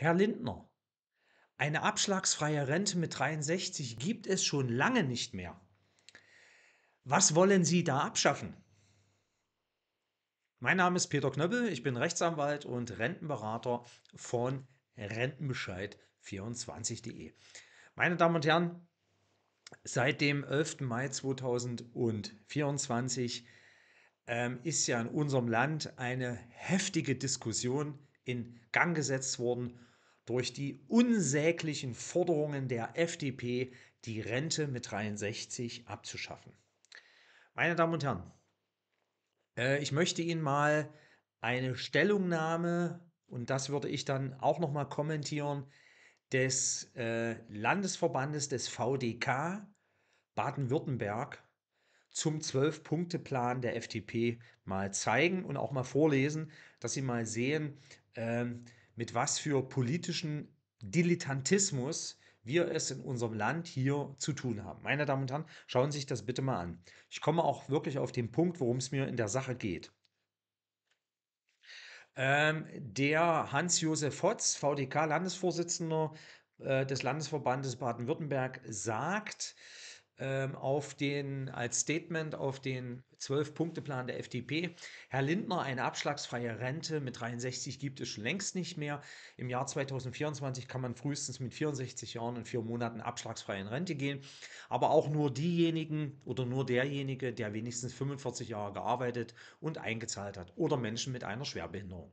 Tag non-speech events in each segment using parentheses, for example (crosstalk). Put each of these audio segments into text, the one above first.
Herr Lindner, eine abschlagsfreie Rente mit 63 gibt es schon lange nicht mehr. Was wollen Sie da abschaffen? Mein Name ist Peter Knöppel, ich bin Rechtsanwalt und Rentenberater von Rentenbescheid24.de. Meine Damen und Herren, seit dem 11. Mai 2024 ähm, ist ja in unserem Land eine heftige Diskussion in Gang gesetzt worden durch die unsäglichen Forderungen der FDP, die Rente mit 63 abzuschaffen. Meine Damen und Herren, äh, ich möchte Ihnen mal eine Stellungnahme, und das würde ich dann auch nochmal kommentieren, des äh, Landesverbandes des VDK Baden-Württemberg zum Zwölf-Punkte-Plan der FDP mal zeigen und auch mal vorlesen, dass Sie mal sehen, ähm, mit was für politischen Dilettantismus wir es in unserem Land hier zu tun haben. Meine Damen und Herren, schauen Sie sich das bitte mal an. Ich komme auch wirklich auf den Punkt, worum es mir in der Sache geht. Ähm, der Hans-Josef Hotz, VDK-Landesvorsitzender äh, des Landesverbandes Baden-Württemberg, sagt, ähm, auf den, als Statement auf den Zwölf-Punkte-Plan der FDP. Herr Lindner, eine abschlagsfreie Rente mit 63 gibt es schon längst nicht mehr. Im Jahr 2024 kann man frühestens mit 64 Jahren und vier Monaten abschlagsfrei in Rente gehen. Aber auch nur diejenigen oder nur derjenige, der wenigstens 45 Jahre gearbeitet und eingezahlt hat oder Menschen mit einer Schwerbehinderung.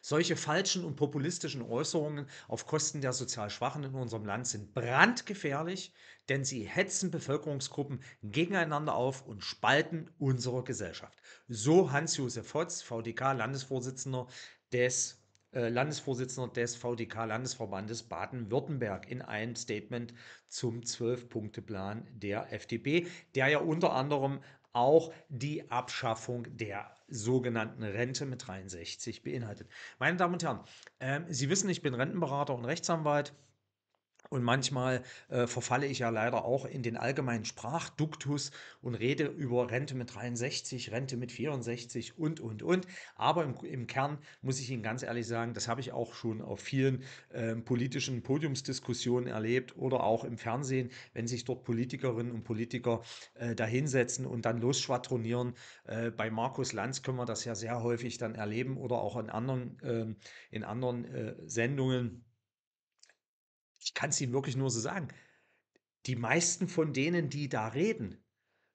Solche falschen und populistischen Äußerungen auf Kosten der sozial Schwachen in unserem Land sind brandgefährlich, denn sie hetzen Bevölkerungsgruppen gegeneinander auf und spalten unsere Gesellschaft. So Hans-Josef Hotz, VDK-Landesvorsitzender des äh, Landesvorsitzender des VDK-Landesverbandes Baden-Württemberg in einem Statement zum Zwölf-Punkte-Plan der FDP, der ja unter anderem auch die Abschaffung der sogenannten Rente mit 63 beinhaltet. Meine Damen und Herren, äh, Sie wissen, ich bin Rentenberater und Rechtsanwalt. Und manchmal äh, verfalle ich ja leider auch in den allgemeinen Sprachduktus und rede über Rente mit 63, Rente mit 64 und, und, und. Aber im, im Kern muss ich Ihnen ganz ehrlich sagen, das habe ich auch schon auf vielen äh, politischen Podiumsdiskussionen erlebt oder auch im Fernsehen, wenn sich dort Politikerinnen und Politiker äh, dahinsetzen und dann losschwadronieren. Äh, bei Markus Lanz können wir das ja sehr häufig dann erleben oder auch in anderen, ähm, in anderen äh, Sendungen ich kann es Ihnen wirklich nur so sagen, die meisten von denen, die da reden,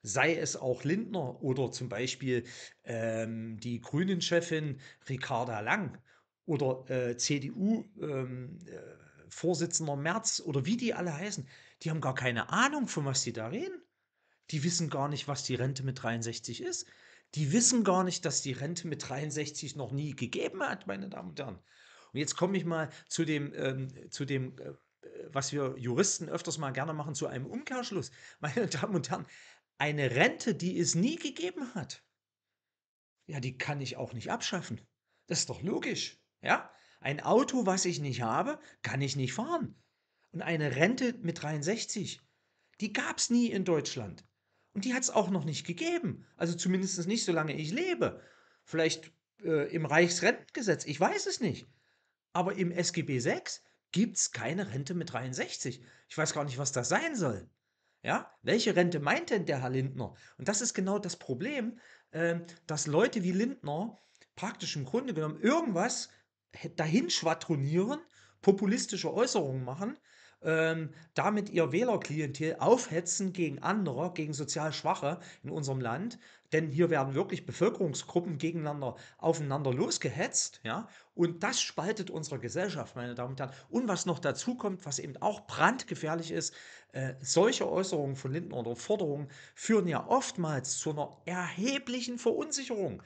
sei es auch Lindner oder zum Beispiel ähm, die Grünen-Chefin Ricarda Lang oder äh, CDU-Vorsitzender ähm, äh, Merz oder wie die alle heißen, die haben gar keine Ahnung, von was die da reden. Die wissen gar nicht, was die Rente mit 63 ist. Die wissen gar nicht, dass die Rente mit 63 noch nie gegeben hat, meine Damen und Herren. Und jetzt komme ich mal zu dem, ähm, zu dem äh, was wir Juristen öfters mal gerne machen, zu einem Umkehrschluss. (laughs) Meine Damen und Herren, eine Rente, die es nie gegeben hat, ja, die kann ich auch nicht abschaffen. Das ist doch logisch, ja? Ein Auto, was ich nicht habe, kann ich nicht fahren. Und eine Rente mit 63, die gab es nie in Deutschland. Und die hat es auch noch nicht gegeben. Also zumindest nicht, solange ich lebe. Vielleicht äh, im Reichsrentengesetz, ich weiß es nicht. Aber im SGB 6 gibt es keine Rente mit 63. Ich weiß gar nicht, was das sein soll. Ja, welche Rente meint denn der Herr Lindner? Und das ist genau das Problem, äh, dass Leute wie Lindner praktisch im Grunde genommen irgendwas dahin schwadronieren, populistische Äußerungen machen, ähm, damit ihr Wählerklientel aufhetzen gegen andere, gegen sozial Schwache in unserem Land. Denn hier werden wirklich Bevölkerungsgruppen gegeneinander aufeinander losgehetzt. Ja? Und das spaltet unsere Gesellschaft, meine Damen und Herren. Und was noch dazu kommt, was eben auch brandgefährlich ist, äh, solche Äußerungen von Linden oder Forderungen führen ja oftmals zu einer erheblichen Verunsicherung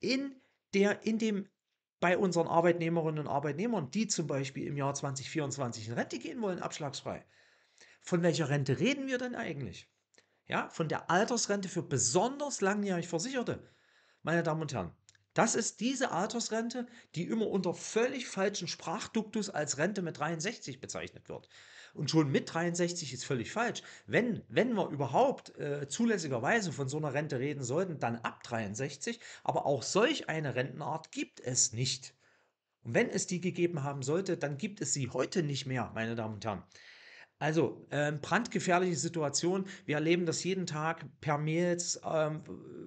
in der in dem bei unseren Arbeitnehmerinnen und Arbeitnehmern, die zum Beispiel im Jahr 2024 in Rente gehen wollen, abschlagsfrei. Von welcher Rente reden wir denn eigentlich? Ja, von der Altersrente für besonders langjährig Versicherte. Meine Damen und Herren, das ist diese Altersrente, die immer unter völlig falschen Sprachduktus als Rente mit 63 bezeichnet wird. Und schon mit 63 ist völlig falsch. Wenn, wenn wir überhaupt äh, zulässigerweise von so einer Rente reden sollten, dann ab 63. Aber auch solch eine Rentenart gibt es nicht. Und wenn es die gegeben haben sollte, dann gibt es sie heute nicht mehr, meine Damen und Herren. Also ähm, brandgefährliche Situation. Wir erleben das jeden Tag per Mails, ähm,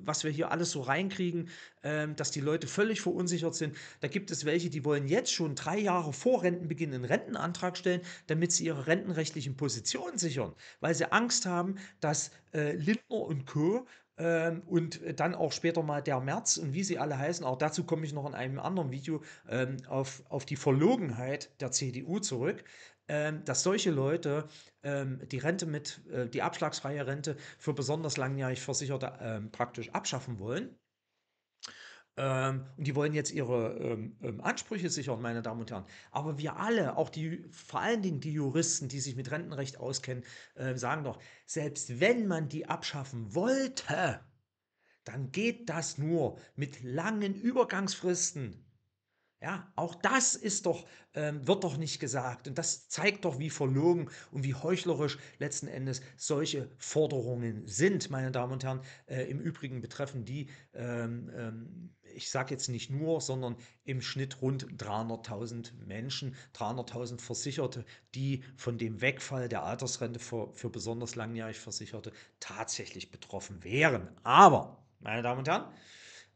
was wir hier alles so reinkriegen, ähm, dass die Leute völlig verunsichert sind. Da gibt es welche, die wollen jetzt schon drei Jahre vor Rentenbeginn einen Rentenantrag stellen, damit sie ihre rentenrechtlichen Positionen sichern, weil sie Angst haben, dass äh, Lindner und Co ähm, und dann auch später mal der März und wie sie alle heißen. Auch dazu komme ich noch in einem anderen Video ähm, auf, auf die Verlogenheit der CDU zurück. Ähm, dass solche Leute ähm, die Rente mit, äh, die abschlagsfreie Rente für besonders langjährig Versicherte ähm, praktisch abschaffen wollen. Ähm, und die wollen jetzt ihre ähm, ähm, Ansprüche sichern, meine Damen und Herren. Aber wir alle, auch die, vor allen Dingen die Juristen, die sich mit Rentenrecht auskennen, äh, sagen doch, selbst wenn man die abschaffen wollte, dann geht das nur mit langen Übergangsfristen. Ja, auch das ist doch, ähm, wird doch nicht gesagt. Und das zeigt doch, wie verlogen und wie heuchlerisch letzten Endes solche Forderungen sind, meine Damen und Herren. Äh, Im Übrigen betreffen die, ähm, ähm, ich sage jetzt nicht nur, sondern im Schnitt rund 300.000 Menschen, 300.000 Versicherte, die von dem Wegfall der Altersrente für, für besonders langjährig Versicherte tatsächlich betroffen wären. Aber, meine Damen und Herren,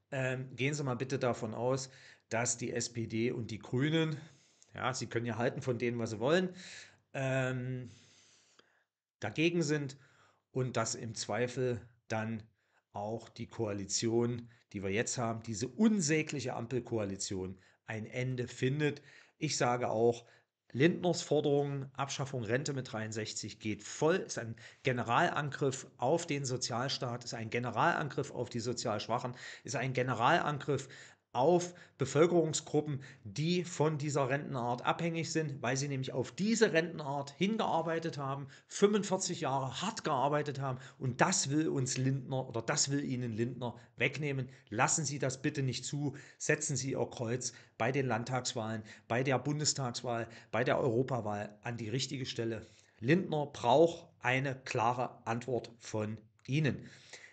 ähm, gehen Sie mal bitte davon aus, dass die SPD und die Grünen, ja, sie können ja halten von denen, was sie wollen, ähm, dagegen sind und dass im Zweifel dann auch die Koalition, die wir jetzt haben, diese unsägliche Ampelkoalition ein Ende findet. Ich sage auch, Lindners Forderungen, Abschaffung Rente mit 63 geht voll, ist ein Generalangriff auf den Sozialstaat, ist ein Generalangriff auf die sozial Schwachen, ist ein Generalangriff auf Bevölkerungsgruppen, die von dieser Rentenart abhängig sind, weil sie nämlich auf diese Rentenart hingearbeitet haben, 45 Jahre hart gearbeitet haben und das will uns Lindner oder das will Ihnen Lindner wegnehmen. Lassen Sie das bitte nicht zu. Setzen Sie Ihr Kreuz bei den Landtagswahlen, bei der Bundestagswahl, bei der Europawahl an die richtige Stelle. Lindner braucht eine klare Antwort von Ihnen.